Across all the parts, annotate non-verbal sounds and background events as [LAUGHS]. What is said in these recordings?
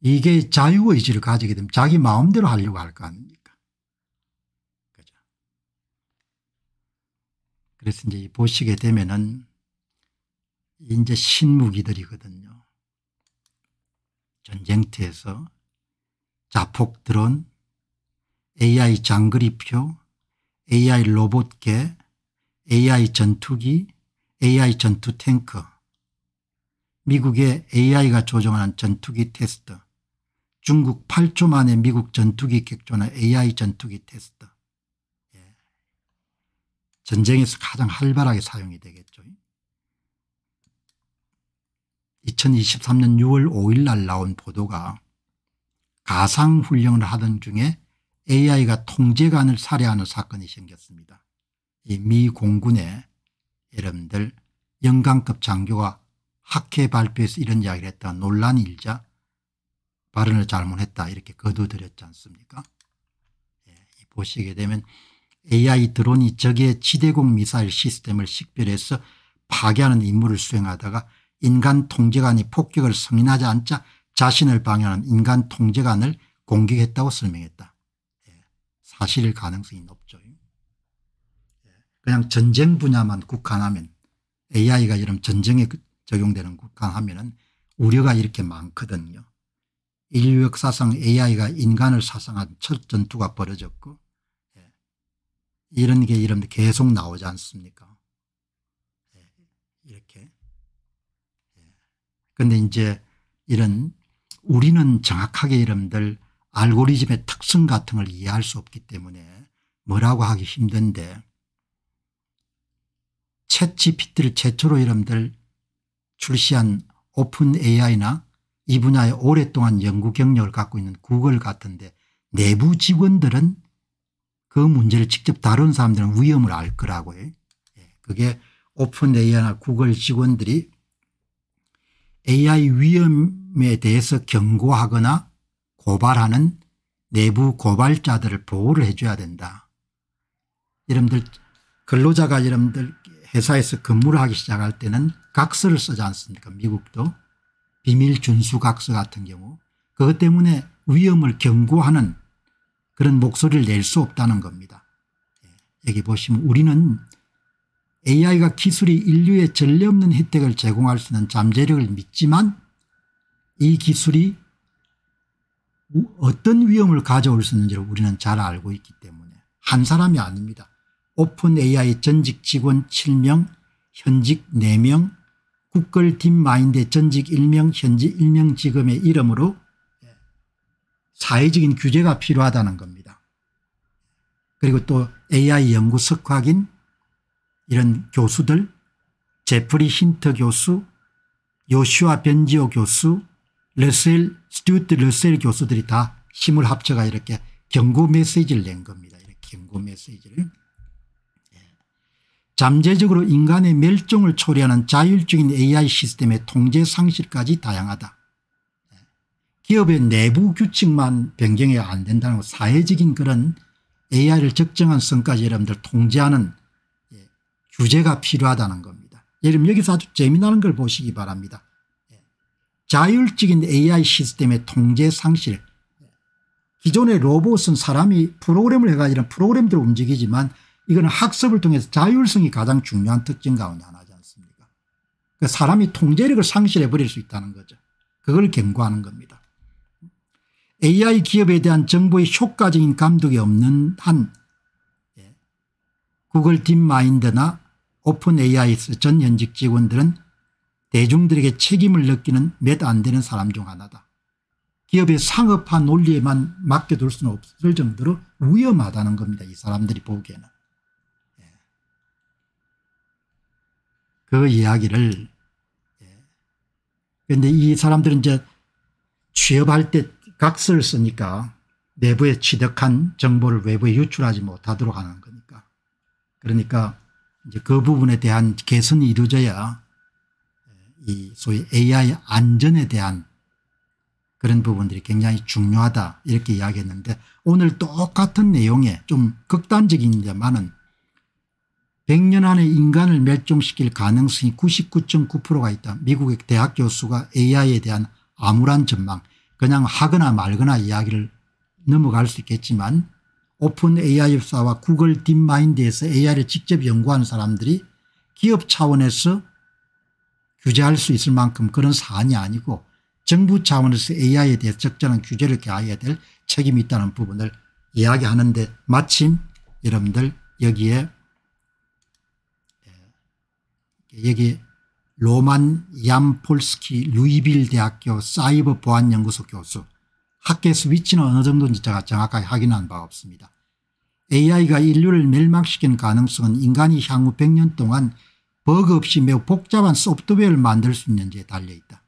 이게 자유의지를 가지게 되면 자기 마음대로 하려고 할 거 아닙니까? 그죠. 그래서 이제 보시게 되면은 이제 신무기들이거든요. 전쟁터에서 자폭 드론, AI 장거리표, AI 로봇계, AI 전투기, AI 전투 탱크, 미국의 AI가 조종하는 전투기 테스트, 중국 8초 만에 미국 전투기 객조나 AI 전투기 테스트. 예. 전쟁에서 가장 활발하게 사용이 되겠죠. 2023년 6월 5일 날 나온 보도가 가상훈련을 하던 중에 AI가 통제관을 살해하는 사건이 생겼습니다. 이 미 공군의 여러분들 영강급 장교가 학회 발표에서 이런 이야기를 했다 논란이 일자 발언을 잘못했다 이렇게 거두드렸지 않습니까? 예, 보시게 되면 AI 드론이 적의 지대공 미사일 시스템을 식별해서 파괴하는 임무를 수행하다가 인간 통제관이 폭격을 승인하지 않자 자신을 방해하는 인간 통제관을 공격했다고 설명했다. 예, 사실일 가능성이 높죠. 예, 그냥 전쟁 분야만 국한하면 AI가 이런 전쟁에 적용되는 국한하면 우려가 이렇게 많거든요. 인류 역사상 AI가 인간을 사상한 첫 전투가 벌어졌고 예. 이런 게 이런 게 계속 나오지 않습니까 예. 이렇게 그런데 예. 이제 이런 우리는 정확하게 여러들 알고리즘의 특성 같은 걸 이해할 수 없기 때문에 뭐라고 하기 힘든데 챗GPT를 최초로 여러들 출시한 오픈 AI나 이 분야에 오랫동안 연구 경력을 갖고 있는 구글 같은데 내부 직원들은 그 문제를 직접 다룬 사람들은 위험을 알 거라고요. 예, 그게 오픈 AI나 구글 직원들이 AI 위험에 대해서 경고하거나 고발하는 내부 고발자들을 보호를 해줘야 된다. 여러분들 근로자가 여러분들 회사에서 근무를 하기 시작할 때는 각서를 쓰지 않습니까 미국도 비밀 준수각서 같은 경우 그것 때문에 위험을 경고하는 그런 목소리를 낼 수 없다는 겁니다. 예, 여기 보시면 우리는 AI가 기술이 인류에 전례없는 혜택을 제공할 수 있는 잠재력을 믿지만 이 기술이 어떤 위험을 가져올 수 있는지를 우리는 잘 알고 있기 때문에 한 사람이 아닙니다. 오픈 AI 전직 직원 7명 현직 4명 북글 딥마인드 의 전직 일명 현지 일명 지금의 이름으로 사회적인 규제가 필요하다는 겁니다. 그리고 또 AI 연구 석학인 이런 교수들 제프리 힌트 교수 요슈아 벤지오 교수 러셀 스튜트 러셀 교수들이 다 힘을 합쳐가 이렇게 경고 메시지를 낸 겁니다. 이렇게 경고 메시지를 잠재적으로 인간의 멸종을 초래하는 자율적인 AI 시스템의 통제 상실까지 다양하다. 기업의 내부 규칙만 변경해야 안 된다는 사회적인 그런 AI를 적정한 선까지 여러분들 통제하는 예, 규제가 필요하다는 겁니다. 여러분 여기서 아주 재미나는 걸 보시기 바랍니다. 예. 자율적인 AI 시스템의 통제 상실 기존의 로봇은 사람이 프로그램을 해가 이런 프로그램대로 움직이지만 이거는 학습을 통해서 자율성이 가장 중요한 특징 가운데 하나지 않습니까 그 사람이 통제력을 상실해 버릴 수 있다는 거죠. 그걸 경고하는 겁니다. AI 기업에 대한 정부의 효과적인 감독이 없는 한 예, 구글 딥마인드나 오픈 AI에서 전 현직 직원들은 대중들에게 책임을 느끼는 몇 안 되는 사람 중 하나다. 기업의 상업화 논리에만 맡겨둘 수는 없을 정도로 위험하다는 겁니다. 이 사람들이 보기에는. 그 이야기를 예. 그런데 이 사람들은 이제 취업할 때 각서를 쓰니까 내부에 취득한 정보를 외부에 유출하지 못하도록 하는 거니까 그러니까 이제 그 부분에 대한 개선이 이루어져야 예, 이 소위 AI 안전에 대한 그런 부분들이 굉장히 중요하다 이렇게 이야기했는데 오늘 똑같은 내용에 좀 극단적인 이제만은 100년 안에 인간을 멸종시킬 가능성이 99.9%가 있다. 미국의 대학 교수가 AI에 대한 암울한 전망 그냥 하거나 말거나 이야기를 넘어갈 수 있겠지만 오픈 AI 협사와 구글 딥마인드에서 AI를 직접 연구하는 사람들이 기업 차원에서 규제할 수 있을 만큼 그런 사안이 아니고 정부 차원에서 AI에 대해 적절한 규제를 가해야 될 책임이 있다는 부분을 이야기하는데 마침 여러분들 여기에 여기 로만 얌폴스키 루이빌 대학교 사이버 보안 연구소 교수 학계스 위치는 어느 정도인지 제가 정확하게 확인한 바 없습니다. AI가 인류를 멸망시킨 가능성은 인간이 향후 100년 동안 버그 없이 매우 복잡한 소프트웨어를 만들 수 있는지에 달려있다.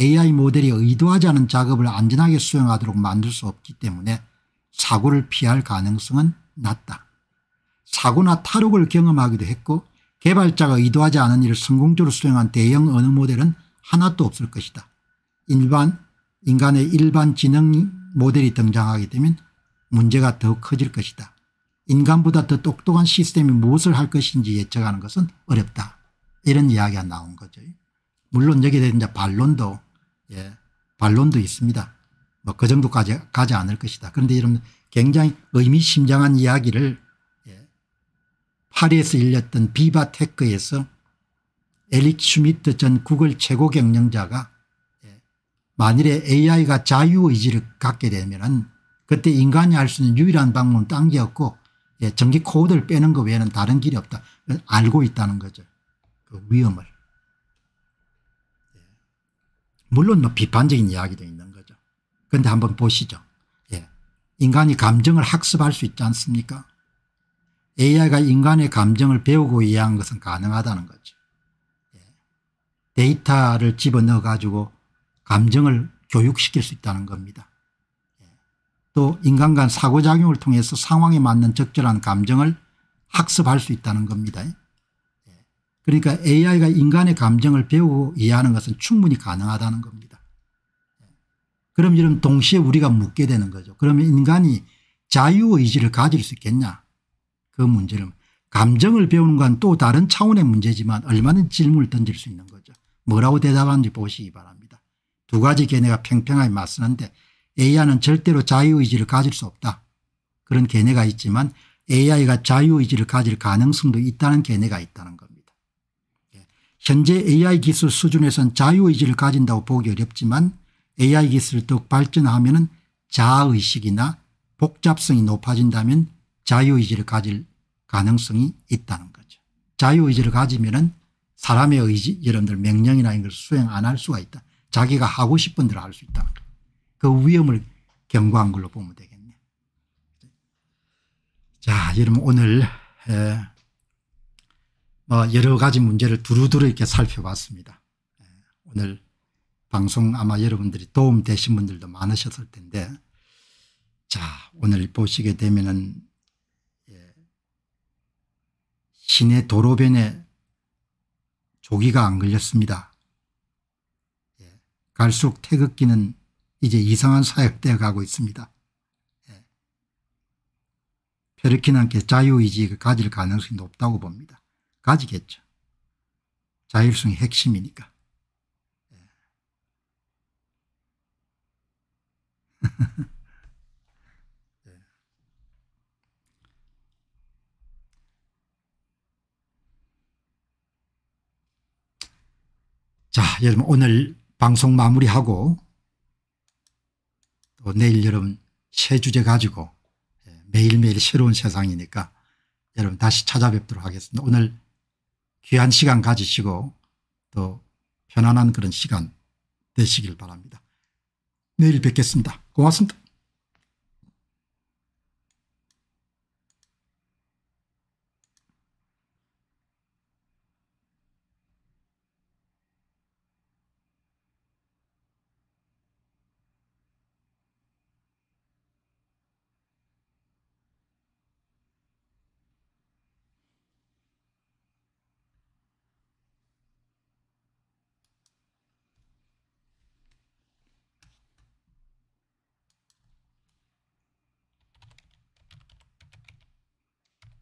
AI 모델이 의도하지 않은 작업을 안전하게 수행하도록 만들 수 없기 때문에 사고를 피할 가능성은 낮다. 사고나 탈옥을 경험하기도 했고 개발자가 의도하지 않은 일을 성공적으로 수행한 대형 언어 모델은 하나도 없을 것이다. 일반 인간의 일반 지능 모델이 등장하게 되면 문제가 더 커질 것이다. 인간보다 더 똑똑한 시스템이 무엇을 할 것인지 예측하는 것은 어렵다. 이런 이야기가 나온 거죠. 물론 여기에 대한 반론도 예, 반론도 있습니다. 뭐그 정도까지 가지 않을 것이다. 그런데 이런 굉장히 의미심장한 이야기를 파리에서 일렸던 비바 테크에서 에릭 슈미트 전 구글 최고 경영자가 예, 만일에 AI가 자유의지를 갖게 되면 그때 인간이 할 수 있는 유일한 방법은 딴게였고 예, 전기 코드를 빼는 것 외에는 다른 길이 없다. 알고 있다는 거죠. 그 위험을. 예. 물론 뭐 비판적인 이야기도 있는 거죠. 그런데 한번 보시죠. 인간이 감정을 학습할 수 있지 않습니까 AI가 인간의 감정을 배우고 이해한 것은 가능하다는 거죠. 예. 데이터를 집어넣어 가지고 감정을 교육시킬 수 있다는 겁니다. 예. 또 인간 간 사고작용을 통해서 상황에 맞는 적절한 감정을 학습할 수 있다는 겁니다. 예. 그러니까 AI가 인간의 감정을 배우고 이해하는 것은 충분히 가능하다는 겁니다. 그럼 이런 동시에 우리가 묻게 되는 거죠. 그러면 인간이 자유의지를 가질 수 있겠냐 그 문제를 감정을 배우는 건 또 다른 차원의 문제지만 얼마든 질문을 던질 수 있는 거죠. 뭐라고 대답하는지 보시기 바랍니다. 두 가지 견해가 팽팽하게 맞서는데 AI는 절대로 자유의지를 가질 수 없다. 그런 견해가 있지만 AI가 자유의지를 가질 가능성도 있다는 견해가 있다는 겁니다. 예. 현재 AI 기술 수준에선 자유의지를 가진다고 보기 어렵지만 AI 기술을 더욱 발전하면 자아의식이나 복잡성이 높아진다면 자유의지를 가질 가능성이 있다는 거죠. 자유의지를 가지면 은 사람의 의지 여러분들 명령이나 이런 걸 수행 안 할 수가 있다. 자기가 하고 싶은 대로 할 수 있다는 거그 위험을 경고한 걸로 보면 되겠네요. 자 여러분 오늘 뭐 여러 가지 문제를 두루두루 이렇게 살펴봤습니다. 오늘 방송 아마 여러분들이 도움 되신 분들도 많으셨을 텐데 자 오늘 보시게 되면은 시내 도로변에 조기가 안 걸렸습니다. 예, 갈수록 태극기는 이제 이상한 사역되어 가고 있습니다. 예. 페르키나께 자유의지가 가질 가능성이 높다고 봅니다. 가지겠죠. 자율성이 핵심이니까. 예. [LAUGHS] 여러분 오늘 방송 마무리하고 또 내일 여러분 새 주제 가지고 예, 매일매일 새로운 세상이니까 여러분 다시 찾아뵙도록 하겠습니다. 오늘 귀한 시간 가지시고 또 편안한 그런 시간 되시길 바랍니다. 내일 뵙겠습니다. 고맙습니다.